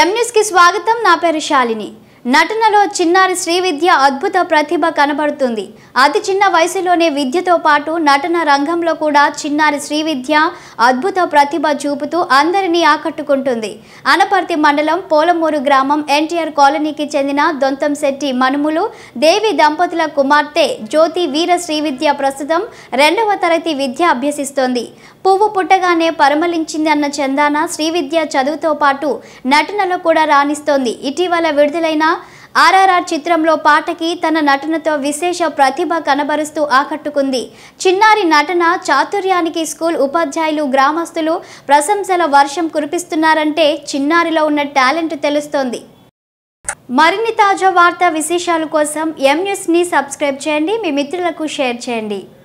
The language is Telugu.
ఎం న్యూస్కి స్వాగతం నా పేరు శాలిని నటనలో చిన్నారి శ్రీవిద్య అద్భుత ప్రతిభ కనబడుతుంది అతి చిన్న వయసులోనే విద్యతో పాటు నటన రంగంలో కూడా చిన్నారి శ్రీవిద్య అద్భుత ప్రతిభ చూపుతూ అందరినీ ఆకట్టుకుంటుంది అనపర్తి మండలం పోలమూరు గ్రామం ఎన్టీఆర్ కాలనీకి చెందిన దొంతం శెట్టి మనుములు దేవి దంపతుల కుమార్తె జ్యోతి వీర శ్రీవిద్య ప్రస్తుతం రెండవ తరగతి విద్య అభ్యసిస్తోంది పువ్వు పుట్టగానే పరమలించిందన్న చందాన శ్రీవిద్య చదువుతో పాటు నటనలో కూడా రాణిస్తోంది ఇటీవల విడుదలైన ఆర్ఆర్ఆర్ చిత్రంలో పాటకి తన నటనతో విశేష ప్రతిభ కనబరుస్తూ ఆకట్టుకుంది చిన్నారి నటన చాతుర్యానికి స్కూల్ ఉపాధ్యాయులు గ్రామస్తులు ప్రశంసల వర్షం కురిపిస్తున్నారంటే చిన్నారిలో ఉన్న టాలెంట్ తెలుస్తోంది మరిన్ని తాజా వార్తా విశేషాల కోసం ఎంన్యూస్ని సబ్స్క్రైబ్ చేయండి మీ మిత్రులకు షేర్ చేయండి